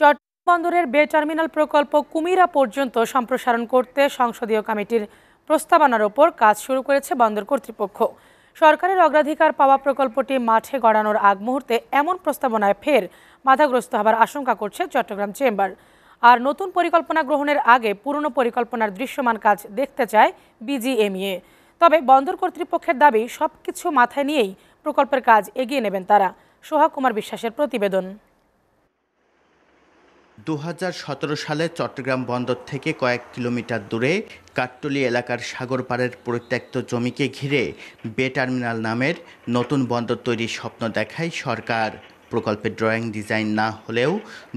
চট্টবন্দরের বে টার্মিনাল প্রকল্প কুমিরা পর্যন্ত সম্প্রসারণ করতে সংসদীয় কমিটির প্রস্তাবনার ওপর কাজ শুরু করেছে বন্দর কর্তৃপক্ষ সরকারের অগ্রাধিকার পাওয়া প্রকল্পটি মাঠে গড়ানোর আগ মুহূর্তে এমন প্রস্তাবনায় ফের বাধাগ্রস্ত হবার আশঙ্কা করছে চট্টগ্রাম চেম্বার আর নতুন পরিকল্পনা গ্রহণের আগে পুরনো পরিকল্পনার দৃশ্যমান কাজ দেখতে চায় বিজিএমইএ তবে বন্দর কর্তৃপক্ষের দাবি সব কিছু মাথায় নিয়েই প্রকল্পের কাজ এগিয়ে নেবেন তারা সোহা কুমার বিশ্বাসের প্রতিবেদন দু সালে চট্টগ্রাম বন্দর থেকে কয়েক কিলোমিটার দূরে কাট্টলি এলাকার সাগরপাড়ের পরিত্যক্ত জমিকে ঘিরে বে টার্মিনাল নামের নতুন বন্দর তৈরির স্বপ্ন দেখায় সরকার প্রকল্পের ড্রয়িং ডিজাইন না হলেও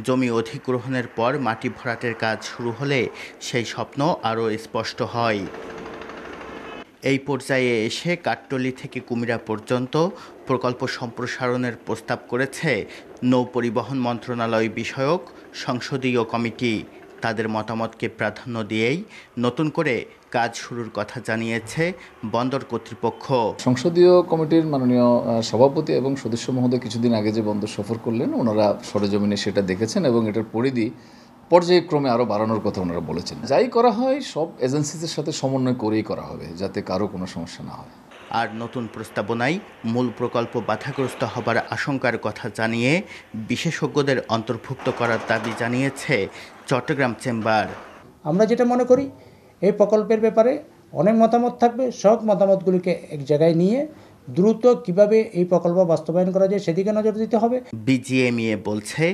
জমি অধিগ্রহণের পর মাটি ভরাটের কাজ শুরু হলে সেই স্বপ্ন আরও স্পষ্ট হয় এই পর্যায়ে এসে কাট্টলি থেকে কুমিরা পর্যন্ত প্রকল্প সম্প্রসারণের প্রস্তাব করেছে নৌ পরিবহন মন্ত্রণালয় বিষয়ক সংসদীয় কমিটি তাদের মতামতকে প্রাধান্য দিয়েই নতুন করে কাজ শুরুর কথা জানিয়েছে বন্দর কর্তৃপক্ষ সংসদীয় কমিটির মাননীয় সভাপতি এবং সদস্য মহোদয় কিছুদিন আগে যে বন্দর সফর করলেন ওনারা সরেজমিনে সেটা দেখেছেন এবং এটার পরিধি পর্যায়ক্রমে আরও বাড়ানোর কথা ওনারা বলেছেন যাই করা হয় সব এজেন্সিদের সাথে সমন্বয় করেই করা হবে যাতে কারো কোনো সমস্যা না হয় আর নতুন প্রস্তাবনায় মূল প্রকল্প বাধাগ্রস্ত হবার আশঙ্কার কথা জানিয়ে বিশেষজ্ঞদের অন্তর্ভুক্ত করার দাবি জানিয়েছে চট্টগ্রাম চেম্বার আমরা যেটা মনে করি এই প্রকল্পের ব্যাপারে অনেক মতামত থাকবে সব মতামতগুলিকে এক জায়গায় নিয়ে দ্রুত কিভাবে এই প্রকল্প বাস্তবায়ন করা যায় সেদিকে নজর দিতে হবে বিজিএমইএ বলছে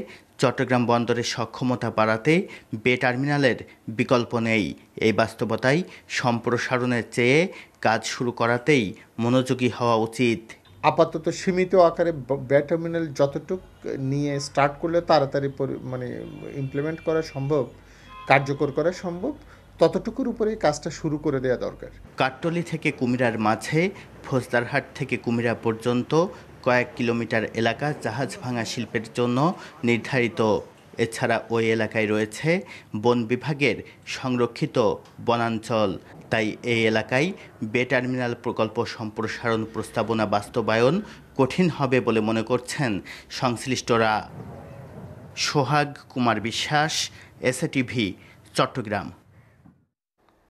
চট্টগ্রাম বন্দরের সক্ষমতা বাড়াতে বে টার্মিনালের বিকল্প নেই এই বাস্তবতায় সম্প্রসারণের চেয়ে কাজ শুরু করাতেই মনোযোগী হওয়া উচিত আপাতত সীমিত আকারে বে টার্মিনাল যতটুক নিয়ে স্টার্ট করলে তাড়াতাড়ি মানে ইমপ্লিমেন্ট করা সম্ভব কার্যকর করা সম্ভব ততটুকুর উপরে কাজটা শুরু করে দেওয়া দরকার কাটটলি থেকে কুমিরার মাঝে ফৌজদারহাট থেকে কুমিরা পর্যন্ত কয়েক কিলোমিটার এলাকা জাহাজ ভাঙা শিল্পের জন্য নির্ধারিত এছাড়া ওই এলাকায় রয়েছে বন বিভাগের সংরক্ষিত বনাঞ্চল তাই এই এলাকায় বে টার্মিনাল প্রকল্প সম্প্রসারণ প্রস্তাবনা বাস্তবায়ন কঠিন হবে বলে মনে করছেন সংশ্লিষ্টরা সোহাগ কুমার বিশ্বাস এসএটিভি চট্টগ্রাম